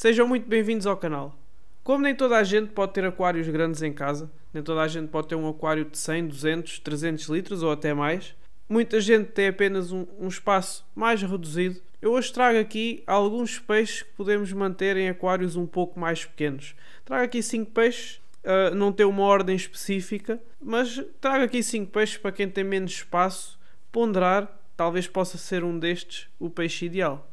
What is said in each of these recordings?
Sejam muito bem-vindos ao canal. Como nem toda a gente pode ter aquários grandes em casa, nem toda a gente pode ter um aquário de 100, 200, 300 litros ou até mais, muita gente tem apenas um, um espaço mais reduzido. Eu hoje trago aqui alguns peixes que podemos manter em aquários um pouco mais pequenos. Trago aqui 5 peixes, uh, não tem uma ordem específica, mas trago aqui 5 peixes para quem tem menos espaço, ponderar, talvez possa ser um destes o peixe ideal.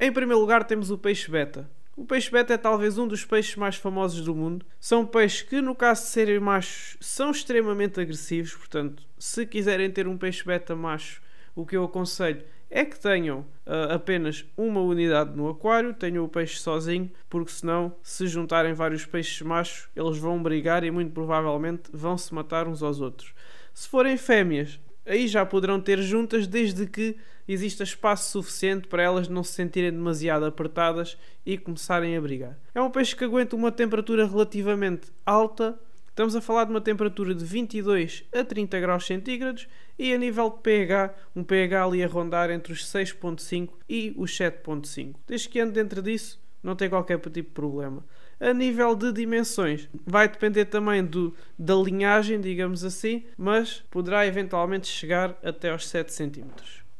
Em primeiro lugar temos o peixe beta. O peixe beta é talvez um dos peixes mais famosos do mundo. São peixes que, no caso de serem machos, são extremamente agressivos. Portanto, se quiserem ter um peixe beta macho, o que eu aconselho é que tenham uh, apenas uma unidade no aquário, tenham o peixe sozinho, porque senão, se juntarem vários peixes machos, eles vão brigar e muito provavelmente vão se matar uns aos outros. Se forem fêmeas, aí já poderão ter juntas desde que exista espaço suficiente para elas não se sentirem demasiado apertadas e começarem a brigar. É um peixe que aguenta uma temperatura relativamente alta. Estamos a falar de uma temperatura de 22 a 30 graus centígrados e a nível de pH, um pH ali a rondar entre os 6.5 e os 7.5. Desde que ande dentro disso, não tem qualquer tipo de problema a nível de dimensões. Vai depender também do, da linhagem, digamos assim, mas poderá eventualmente chegar até aos 7 cm.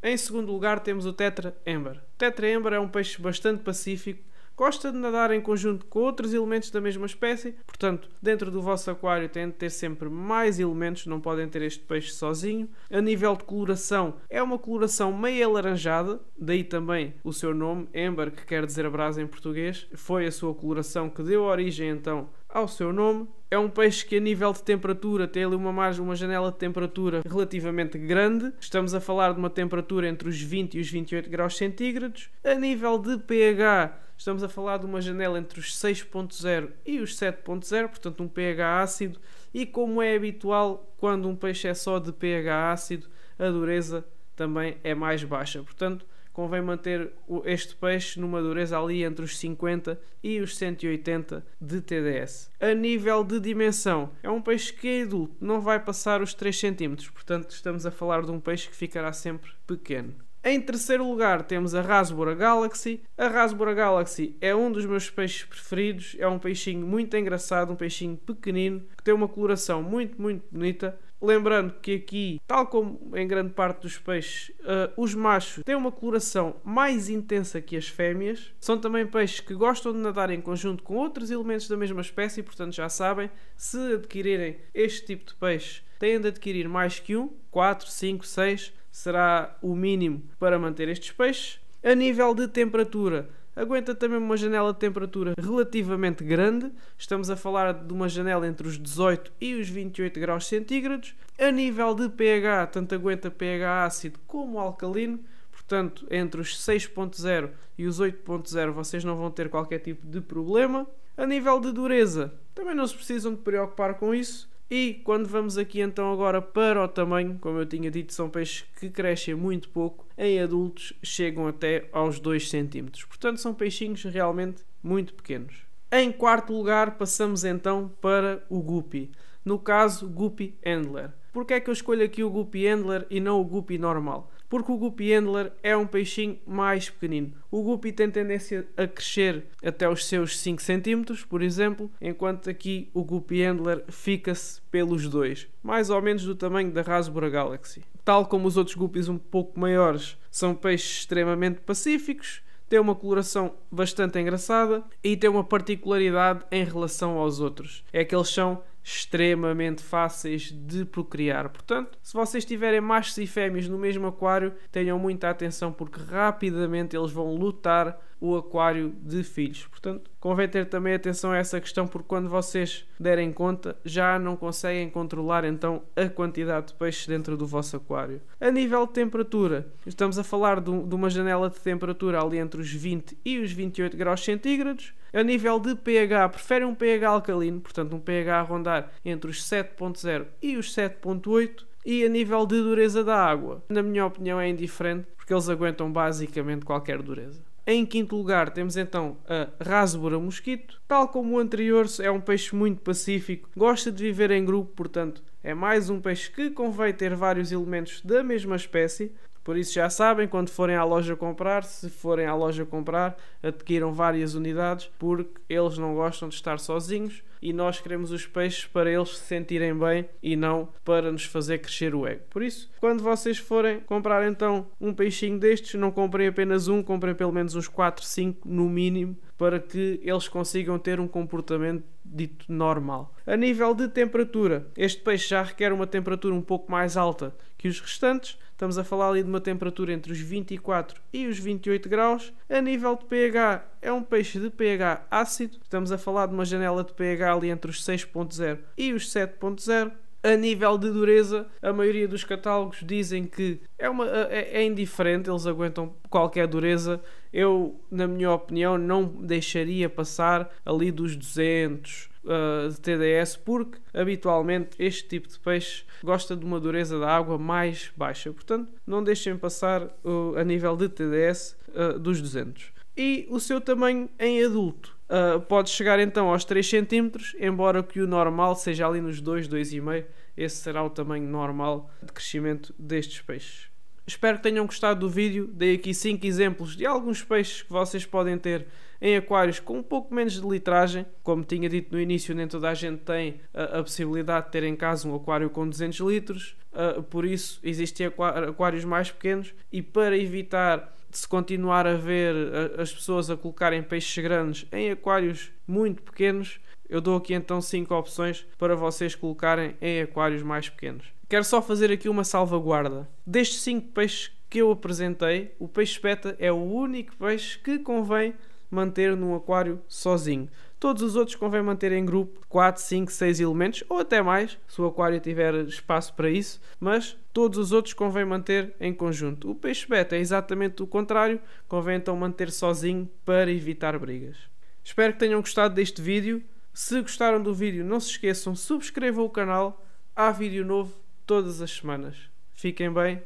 Em segundo lugar temos o Tetra Ember. O Tetra Ember é um peixe bastante pacífico, gosta de nadar em conjunto com outros elementos da mesma espécie, portanto, dentro do vosso aquário tem de ter sempre mais elementos, não podem ter este peixe sozinho. A nível de coloração, é uma coloração meio alaranjada, daí também o seu nome, Ember, que quer dizer brasa em português, foi a sua coloração que deu origem então ao seu nome é um peixe que a nível de temperatura tem ali uma margem, uma janela de temperatura relativamente grande. Estamos a falar de uma temperatura entre os 20 e os 28 graus centígrados. A nível de pH, estamos a falar de uma janela entre os 6.0 e os 7.0, portanto um pH ácido. E como é habitual, quando um peixe é só de pH ácido, a dureza também é mais baixa. Portanto, convém manter este peixe numa dureza ali entre os 50 e os 180 de TDS. A nível de dimensão, é um peixe que é adulto, não vai passar os 3 cm, portanto estamos a falar de um peixe que ficará sempre pequeno. Em terceiro lugar temos a Rasbora Galaxy. A Rasbora Galaxy é um dos meus peixes preferidos. É um peixinho muito engraçado, um peixinho pequenino, que tem uma coloração muito, muito bonita Lembrando que aqui, tal como em grande parte dos peixes, uh, os machos têm uma coloração mais intensa que as fêmeas. São também peixes que gostam de nadar em conjunto com outros elementos da mesma espécie, portanto já sabem, se adquirirem este tipo de peixe, têm de adquirir mais que um, 4, 5, 6 será o mínimo para manter estes peixes. A nível de temperatura, aguenta também uma janela de temperatura relativamente grande. Estamos a falar de uma janela entre os 18 e os 28 graus centígrados. A nível de pH, tanto aguenta pH ácido como alcalino. Portanto, entre os 6.0 e os 8.0 vocês não vão ter qualquer tipo de problema. A nível de dureza, também não se precisam de preocupar com isso. E quando vamos aqui então agora para o tamanho, como eu tinha dito, são peixes que crescem muito pouco, em adultos chegam até aos 2 cm. Portanto, são peixinhos realmente muito pequenos. Em quarto lugar, passamos então para o guppy. No caso, guppy handler. por que é que eu escolho aqui o guppy handler e não o guppy normal? porque o Guppy Handler é um peixinho mais pequenino. O Guppy tem tendência a crescer até os seus 5 cm, por exemplo, enquanto aqui o Guppy Handler fica-se pelos dois, mais ou menos do tamanho da Rasbora Galaxy. Tal como os outros Guppies um pouco maiores, são peixes extremamente pacíficos, tem uma coloração bastante engraçada e tem uma particularidade em relação aos outros. É que eles são extremamente fáceis de procriar. Portanto, se vocês tiverem machos e fêmeas no mesmo aquário, tenham muita atenção porque rapidamente eles vão lutar o aquário de filhos. Portanto, Convém ter também atenção a essa questão, porque quando vocês derem conta, já não conseguem controlar então a quantidade de peixes dentro do vosso aquário. A nível de temperatura, estamos a falar de, uma janela de temperatura ali entre os 20 e os 28 graus centígrados. A nível de pH, prefere um pH alcalino, portanto, um pH a rondar entre os 7,0 e os 7,8. E a nível de dureza da água, na minha opinião, é indiferente, porque eles aguentam basicamente qualquer dureza. Em quinto lugar temos então a Rasbora mosquito. Tal como o anterior, é um peixe muito pacífico, gosta de viver em grupo, portanto é mais um peixe que convém ter vários elementos da mesma espécie. Por isso já sabem, quando forem à loja comprar, se forem à loja comprar, adquiram várias unidades porque eles não gostam de estar sozinhos e nós queremos os peixes para eles se sentirem bem e não para nos fazer crescer o ego. Por isso, quando vocês forem comprar então um peixinho destes, não comprem apenas um, comprem pelo menos uns 4, 5 no mínimo para que eles consigam ter um comportamento dito normal. A nível de temperatura, este peixe já requer uma temperatura um pouco mais alta que os restantes. Estamos a falar ali de uma temperatura entre os 24 e os 28 graus. A nível de pH, é um peixe de pH ácido. Estamos a falar de uma janela de pH ali entre os 6.0 e os 7.0. A nível de dureza, a maioria dos catálogos dizem que é, uma, é, é, é, indiferente, eles aguentam qualquer dureza. Eu, na minha opinião, não deixaria passar ali dos 200, uh, de TDS, porque habitualmente este tipo de peixe gosta de uma dureza da água mais baixa. Portanto, não deixem passar uh, a nível de TDS uh, eh, dos 200. E o seu tamanho em adulto eh, pode chegar então aos 3 cm, embora que o normal seja ali nos 2, 2,5. Esse será o tamanho normal de crescimento destes peixes. Espero que tenham gostado do vídeo. Dei aqui 5 exemplos de alguns peixes que vocês podem ter em aquários com um pouco menos de litragem. Como tinha dito no início, nem toda a gente tem a, ah, a possibilidade de ter em casa um aquário com 200 litros, uh, por isso existem aquários mais pequenos e para evitar de se continuar a ver ah, as pessoas a colocarem peixes grandes em aquários muito pequenos, eu dou aqui então 5 opções para vocês colocarem em aquários mais pequenos. Quero só fazer aqui uma salvaguarda. Destes 5 peixes que eu apresentei, o peixe peta é o único peixe que convém manter num aquário sozinho. Todos os outros convém manter em grupo 4, 5, 6 elementos ou até mais, se o aquário tiver espaço para isso, mas todos os outros convém manter em conjunto. O peixe beta é exatamente o contrário, convém então manter sozinho para evitar brigas. Espero que tenham gostado deste vídeo. Se gostaram do vídeo, não se esqueçam, subscrevam o canal. Há vídeo novo todas as semanas. Fiquem bem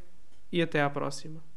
e até à próxima.